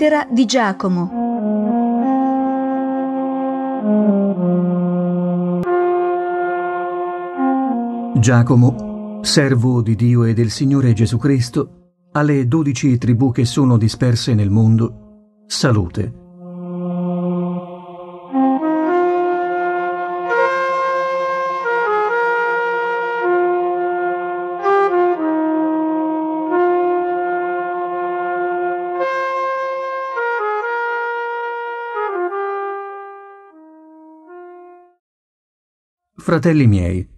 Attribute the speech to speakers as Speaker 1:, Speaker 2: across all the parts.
Speaker 1: Lettera di Giacomo. Giacomo, servo di Dio e del Signore Gesù Cristo, alle dodici tribù che sono disperse nel mondo, salute. Fratelli miei,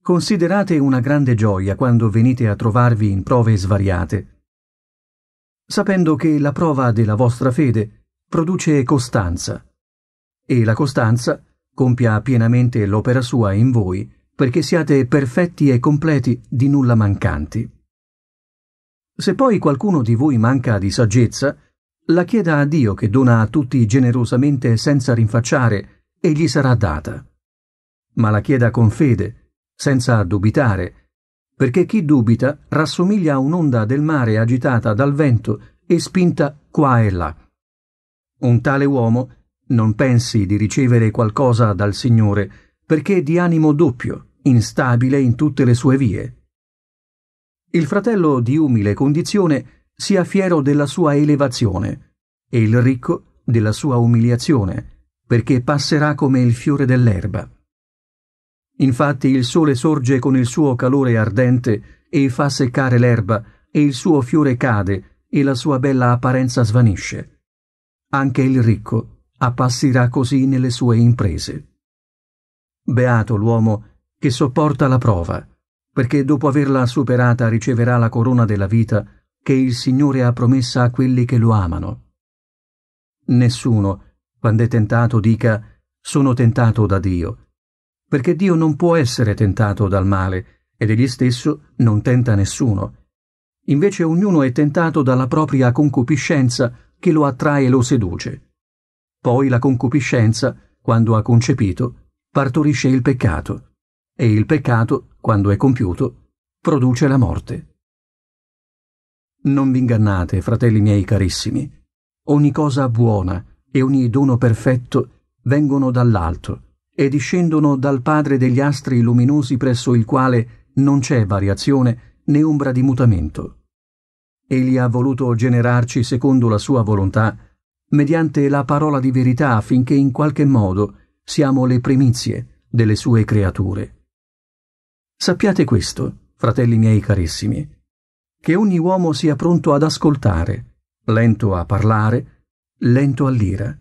Speaker 1: considerate una grande gioia quando venite a trovarvi in prove svariate, sapendo che la prova della vostra fede produce costanza, e la costanza compia pienamente l'opera sua in voi, perché siate perfetti e completi di nulla mancanti. Se poi qualcuno di voi manca di saggezza, la chieda a Dio che dona a tutti generosamente senza rinfacciare, e gli sarà data ma la chieda con fede, senza dubitare, perché chi dubita rassomiglia a un'onda del mare agitata dal vento e spinta qua e là. Un tale uomo non pensi di ricevere qualcosa dal Signore, perché è di animo doppio, instabile in tutte le sue vie. Il fratello di umile condizione sia fiero della sua elevazione e il ricco della sua umiliazione, perché passerà come il fiore dell'erba. Infatti il sole sorge con il suo calore ardente e fa seccare l'erba, e il suo fiore cade, e la sua bella apparenza svanisce. Anche il ricco appassirà così nelle sue imprese. Beato l'uomo che sopporta la prova, perché dopo averla superata riceverà la corona della vita che il Signore ha promessa a quelli che lo amano. Nessuno, quando è tentato, dica sono tentato da Dio, perché Dio non può essere tentato dal male ed egli stesso non tenta nessuno. Invece ognuno è tentato dalla propria concupiscenza che lo attrae e lo seduce. Poi la concupiscenza, quando ha concepito, partorisce il peccato, e il peccato, quando è compiuto, produce la morte. Non vi ingannate, fratelli miei carissimi. Ogni cosa buona e ogni dono perfetto vengono dall'alto, e discendono dal Padre degli astri luminosi presso il quale non c'è variazione né ombra di mutamento. Egli ha voluto generarci secondo la sua volontà, mediante la parola di verità affinché in qualche modo siamo le primizie delle sue creature. Sappiate questo, fratelli miei carissimi, che ogni uomo sia pronto ad ascoltare, lento a parlare, lento all'ira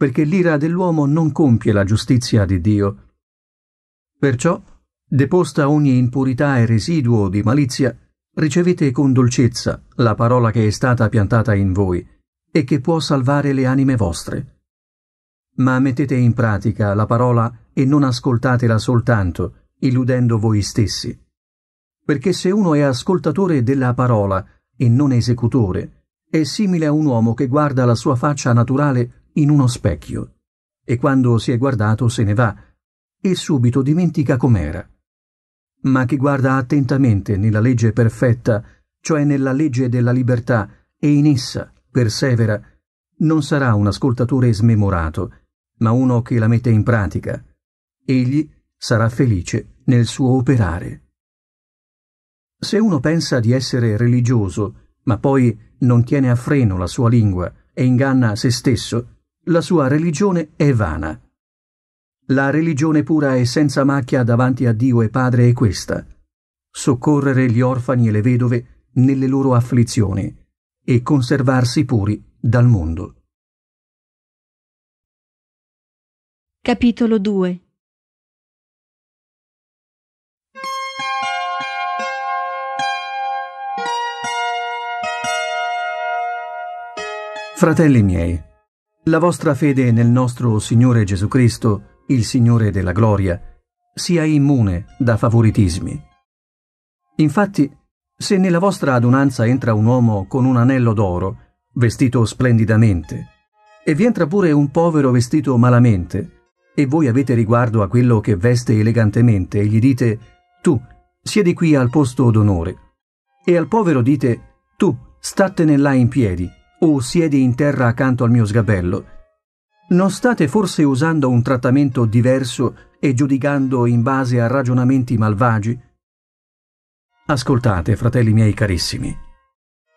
Speaker 1: perché l'ira dell'uomo non compie la giustizia di Dio. Perciò, deposta ogni impurità e residuo di malizia, ricevete con dolcezza la parola che è stata piantata in voi e che può salvare le anime vostre. Ma mettete in pratica la parola e non ascoltatela soltanto, illudendo voi stessi. Perché se uno è ascoltatore della parola e non esecutore, è simile a un uomo che guarda la sua faccia naturale in uno specchio e quando si è guardato se ne va e subito dimentica com'era. Ma chi guarda attentamente nella legge perfetta, cioè nella legge della libertà, e in essa persevera, non sarà un ascoltatore smemorato, ma uno che la mette in pratica. Egli sarà felice nel suo operare. Se uno pensa di essere religioso, ma poi non tiene a freno la sua lingua e inganna se stesso, la sua religione è vana. La religione pura e senza macchia davanti a Dio e Padre è questa. Soccorrere gli orfani e le vedove nelle loro afflizioni e conservarsi puri dal mondo. Capitolo 2 Fratelli miei, la vostra fede nel nostro Signore Gesù Cristo, il Signore della gloria, sia immune da favoritismi. Infatti, se nella vostra adunanza entra un uomo con un anello d'oro, vestito splendidamente, e vi entra pure un povero vestito malamente, e voi avete riguardo a quello che veste elegantemente e gli dite, tu, siedi qui al posto d'onore, e al povero dite, tu, statene là in piedi, o siedi in terra accanto al mio sgabello, non state forse usando un trattamento diverso e giudicando in base a ragionamenti malvagi? Ascoltate, fratelli miei carissimi.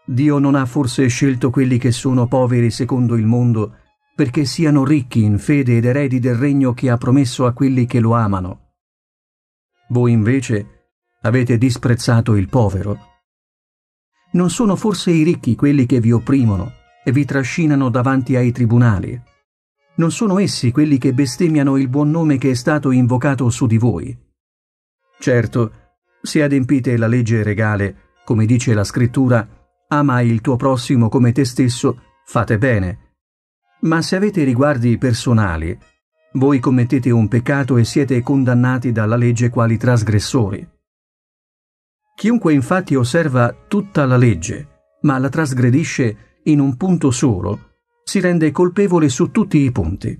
Speaker 1: Dio non ha forse scelto quelli che sono poveri secondo il mondo perché siano ricchi in fede ed eredi del regno che ha promesso a quelli che lo amano. Voi invece avete disprezzato il povero non sono forse i ricchi quelli che vi opprimono e vi trascinano davanti ai tribunali? Non sono essi quelli che bestemmiano il buon nome che è stato invocato su di voi? Certo, se adempite la legge regale, come dice la scrittura, ama il tuo prossimo come te stesso, fate bene. Ma se avete riguardi personali, voi commettete un peccato e siete condannati dalla legge quali trasgressori. Chiunque infatti osserva tutta la legge, ma la trasgredisce in un punto solo, si rende colpevole su tutti i punti.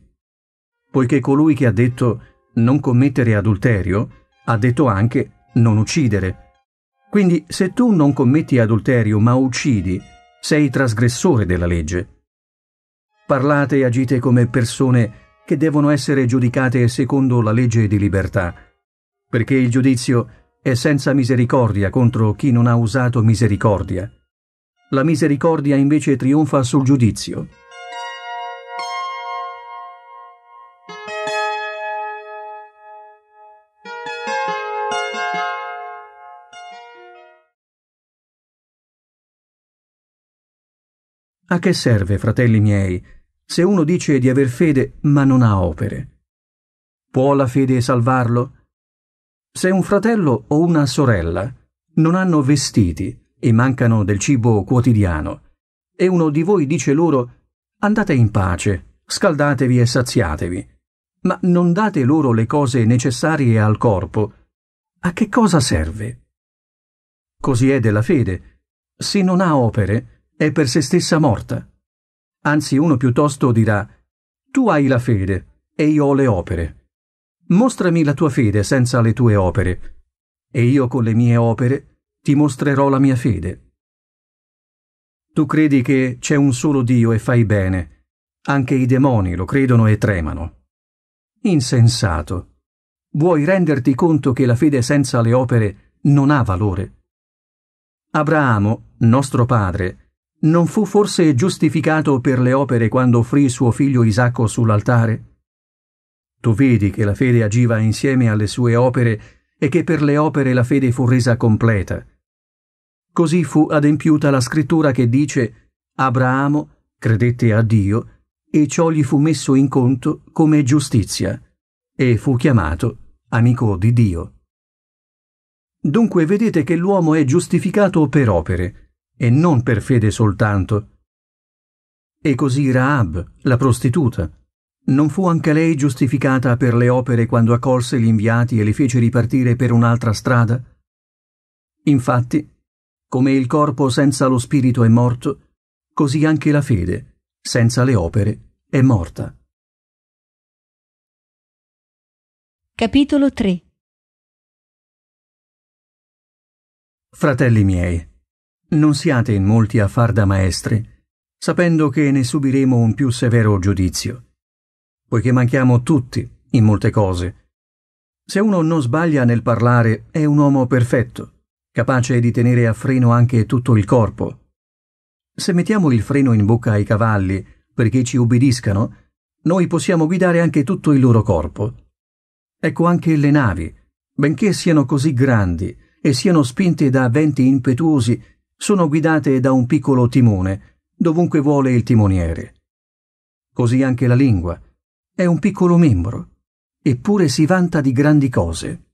Speaker 1: Poiché colui che ha detto non commettere adulterio, ha detto anche non uccidere. Quindi se tu non commetti adulterio ma uccidi, sei trasgressore della legge. Parlate e agite come persone che devono essere giudicate secondo la legge di libertà, perché il giudizio è è senza misericordia contro chi non ha usato misericordia. La misericordia invece trionfa sul giudizio. A che serve, fratelli miei, se uno dice di aver fede ma non ha opere? Può la fede salvarlo? Se un fratello o una sorella non hanno vestiti e mancano del cibo quotidiano, e uno di voi dice loro andate in pace, scaldatevi e saziatevi, ma non date loro le cose necessarie al corpo, a che cosa serve? Così è della fede. Se non ha opere, è per se stessa morta. Anzi, uno piuttosto dirà, tu hai la fede e io ho le opere. Mostrami la tua fede senza le tue opere, e io con le mie opere ti mostrerò la mia fede. Tu credi che c'è un solo Dio e fai bene. Anche i demoni lo credono e tremano. Insensato. Vuoi renderti conto che la fede senza le opere non ha valore? Abramo, nostro padre, non fu forse giustificato per le opere quando offrì suo figlio Isacco sull'altare? Tu vedi che la fede agiva insieme alle sue opere e che per le opere la fede fu resa completa. Così fu adempiuta la scrittura che dice Abramo credette a Dio e ciò gli fu messo in conto come giustizia e fu chiamato amico di Dio. Dunque vedete che l'uomo è giustificato per opere e non per fede soltanto. E così Raab, la prostituta, non fu anche lei giustificata per le opere quando accolse gli inviati e li fece ripartire per un'altra strada? Infatti, come il corpo senza lo spirito è morto, così anche la fede, senza le opere, è morta. Capitolo 3 Fratelli miei, non siate in molti a far da maestri, sapendo che ne subiremo un più severo giudizio poiché manchiamo tutti in molte cose. Se uno non sbaglia nel parlare, è un uomo perfetto, capace di tenere a freno anche tutto il corpo. Se mettiamo il freno in bocca ai cavalli perché ci ubbidiscano, noi possiamo guidare anche tutto il loro corpo. Ecco anche le navi, benché siano così grandi e siano spinte da venti impetuosi, sono guidate da un piccolo timone, dovunque vuole il timoniere. Così anche la lingua, è un piccolo membro, eppure si vanta di grandi cose.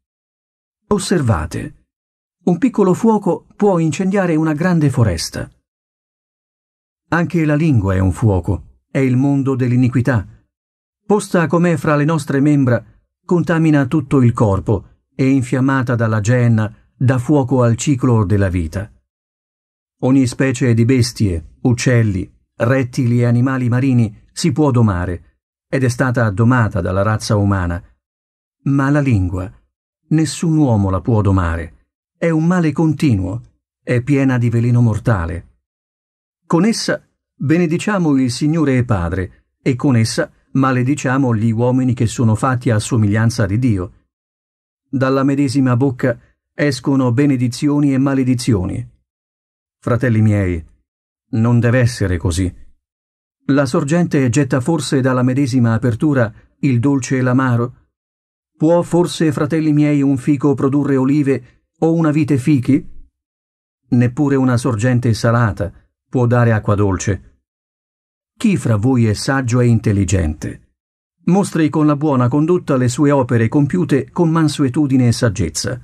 Speaker 1: Osservate, un piccolo fuoco può incendiare una grande foresta. Anche la lingua è un fuoco, è il mondo dell'iniquità. Posta com'è fra le nostre membra, contamina tutto il corpo e infiammata dalla genna dà fuoco al ciclo della vita. Ogni specie di bestie, uccelli, rettili e animali marini si può domare, ed è stata domata dalla razza umana. Ma la lingua, nessun uomo la può domare. È un male continuo, è piena di veleno mortale. Con essa benediciamo il Signore e Padre, e con essa malediciamo gli uomini che sono fatti a somiglianza di Dio. Dalla medesima bocca escono benedizioni e maledizioni. Fratelli miei, non deve essere così. La sorgente getta forse dalla medesima apertura il dolce e l'amaro? Può forse, fratelli miei, un fico produrre olive o una vite fichi? Neppure una sorgente salata può dare acqua dolce. Chi fra voi è saggio e intelligente? Mostri con la buona condotta le sue opere compiute con mansuetudine e saggezza.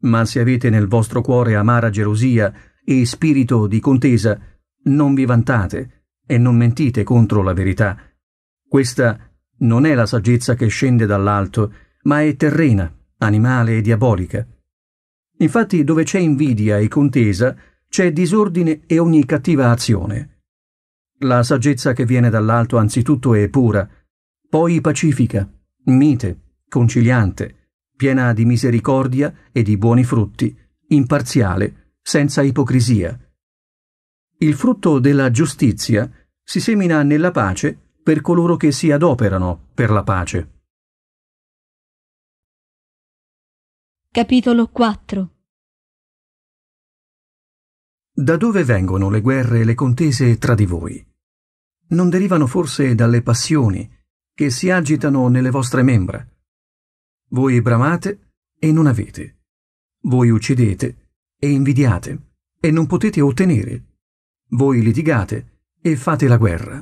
Speaker 1: Ma se avete nel vostro cuore amara gelosia e spirito di contesa, non vi vantate, e non mentite contro la verità. Questa non è la saggezza che scende dall'alto, ma è terrena, animale e diabolica. Infatti dove c'è invidia e contesa, c'è disordine e ogni cattiva azione. La saggezza che viene dall'alto anzitutto è pura, poi pacifica, mite, conciliante, piena di misericordia e di buoni frutti, imparziale, senza ipocrisia. Il frutto della giustizia si semina nella pace per coloro che si adoperano per la pace. Capitolo 4 Da dove vengono le guerre e le contese tra di voi? Non derivano forse dalle passioni che si agitano nelle vostre membra? Voi bramate e non avete. Voi uccidete e invidiate e non potete ottenere. Voi litigate e fate la guerra.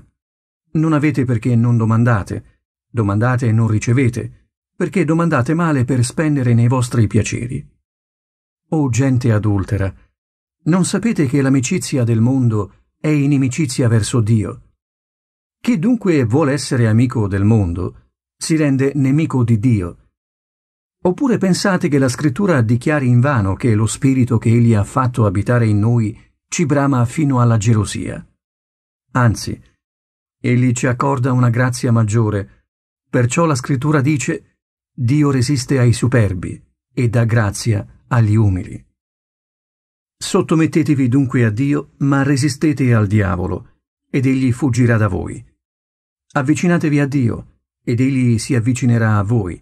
Speaker 1: Non avete perché non domandate, domandate e non ricevete, perché domandate male per spendere nei vostri piaceri. O gente adultera, non sapete che l'amicizia del mondo è inimicizia verso Dio. Chi dunque vuole essere amico del mondo si rende nemico di Dio. Oppure pensate che la scrittura dichiari in vano che lo spirito che egli ha fatto abitare in noi ci brama fino alla gelosia. Anzi, egli ci accorda una grazia maggiore, perciò la scrittura dice Dio resiste ai superbi e dà grazia agli umili. Sottomettetevi dunque a Dio, ma resistete al diavolo, ed egli fuggirà da voi. Avvicinatevi a Dio, ed egli si avvicinerà a voi.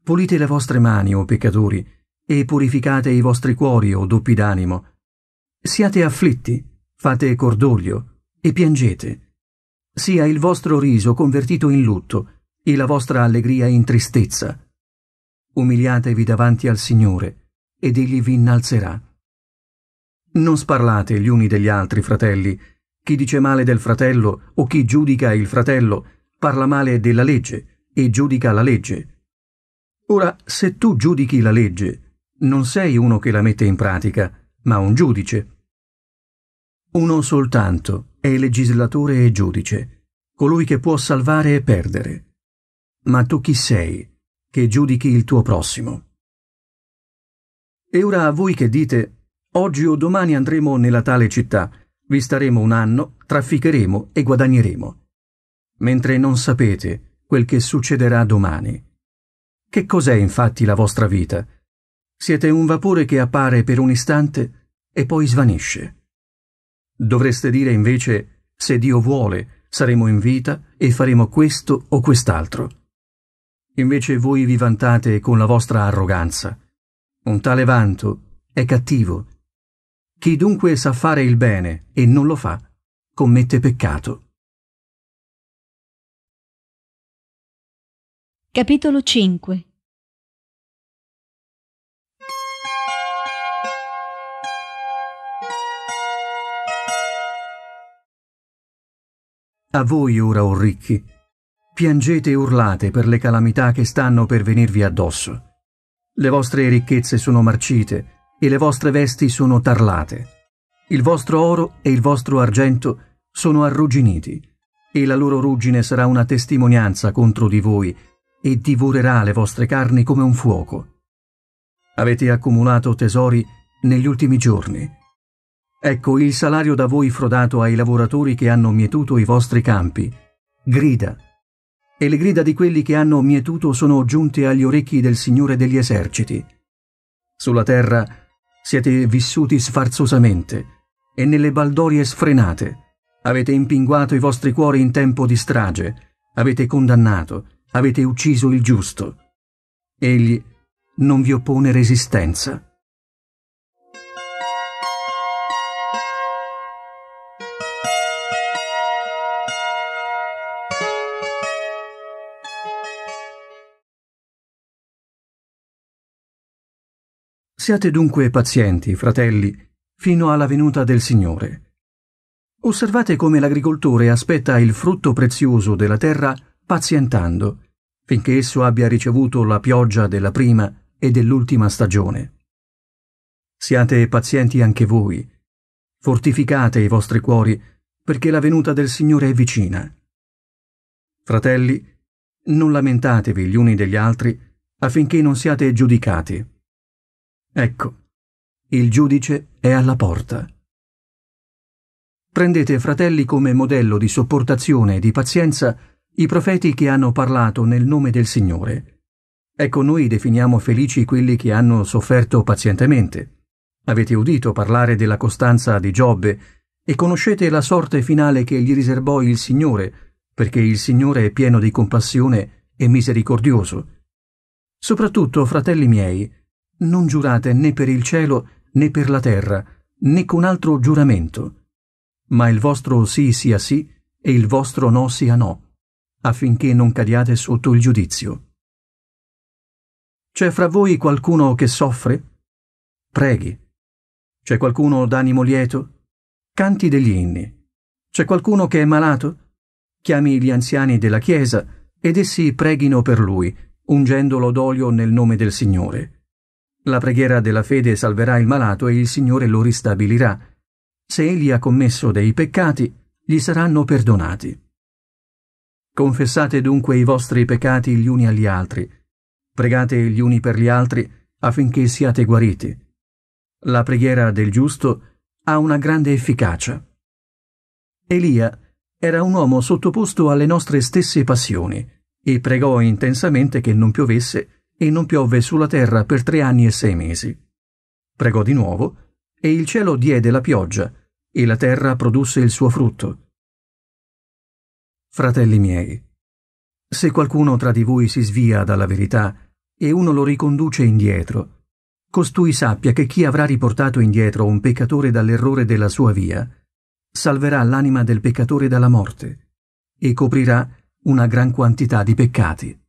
Speaker 1: Pulite le vostre mani, o peccatori, e purificate i vostri cuori, o doppi d'animo, Siate afflitti, fate cordoglio e piangete. Sia il vostro riso convertito in lutto e la vostra allegria in tristezza. Umiliatevi davanti al Signore ed egli vi innalzerà. Non sparlate gli uni degli altri, fratelli. Chi dice male del fratello o chi giudica il fratello parla male della legge e giudica la legge. Ora, se tu giudichi la legge, non sei uno che la mette in pratica, ma un giudice uno soltanto è legislatore e giudice, colui che può salvare e perdere. Ma tu chi sei che giudichi il tuo prossimo? E ora a voi che dite, oggi o domani andremo nella tale città, vi staremo un anno, trafficheremo e guadagneremo, mentre non sapete quel che succederà domani. Che cos'è infatti la vostra vita? Siete un vapore che appare per un istante e poi svanisce. Dovreste dire invece, se Dio vuole, saremo in vita e faremo questo o quest'altro. Invece voi vi vantate con la vostra arroganza. Un tale vanto è cattivo. Chi dunque sa fare il bene e non lo fa, commette peccato. Capitolo 5 A voi ora, o oh ricchi, piangete e urlate per le calamità che stanno per venirvi addosso. Le vostre ricchezze sono marcite e le vostre vesti sono tarlate. Il vostro oro e il vostro argento sono arrugginiti e la loro ruggine sarà una testimonianza contro di voi e divorerà le vostre carni come un fuoco. Avete accumulato tesori negli ultimi giorni Ecco il salario da voi frodato ai lavoratori che hanno mietuto i vostri campi. Grida. E le grida di quelli che hanno mietuto sono giunte agli orecchi del Signore degli eserciti. Sulla terra siete vissuti sfarzosamente e nelle baldorie sfrenate. Avete impinguato i vostri cuori in tempo di strage. Avete condannato. Avete ucciso il giusto. Egli non vi oppone resistenza. Siate dunque pazienti, fratelli, fino alla venuta del Signore. Osservate come l'agricoltore aspetta il frutto prezioso della terra pazientando, finché esso abbia ricevuto la pioggia della prima e dell'ultima stagione. Siate pazienti anche voi, fortificate i vostri cuori, perché la venuta del Signore è vicina. Fratelli, non lamentatevi gli uni degli altri affinché non siate giudicati. Ecco, il giudice è alla porta. Prendete, fratelli, come modello di sopportazione e di pazienza i profeti che hanno parlato nel nome del Signore. Ecco noi definiamo felici quelli che hanno sofferto pazientemente. Avete udito parlare della costanza di Giobbe e conoscete la sorte finale che gli riservò il Signore, perché il Signore è pieno di compassione e misericordioso. Soprattutto, fratelli miei, non giurate né per il cielo né per la terra, né con altro giuramento, ma il vostro sì sia sì e il vostro no sia no, affinché non cadiate sotto il giudizio. C'è fra voi qualcuno che soffre? Preghi. C'è qualcuno d'animo lieto? Canti degli inni. C'è qualcuno che è malato? Chiami gli anziani della Chiesa ed essi preghino per lui, ungendolo d'olio nel nome del Signore. La preghiera della fede salverà il malato e il Signore lo ristabilirà. Se egli ha commesso dei peccati, gli saranno perdonati. Confessate dunque i vostri peccati gli uni agli altri. Pregate gli uni per gli altri affinché siate guariti. La preghiera del giusto ha una grande efficacia. Elia era un uomo sottoposto alle nostre stesse passioni e pregò intensamente che non piovesse e non piovve sulla terra per tre anni e sei mesi. Pregò di nuovo, e il cielo diede la pioggia, e la terra produsse il suo frutto. Fratelli miei, se qualcuno tra di voi si svia dalla verità e uno lo riconduce indietro, costui sappia che chi avrà riportato indietro un peccatore dall'errore della sua via, salverà l'anima del peccatore dalla morte e coprirà una gran quantità di peccati.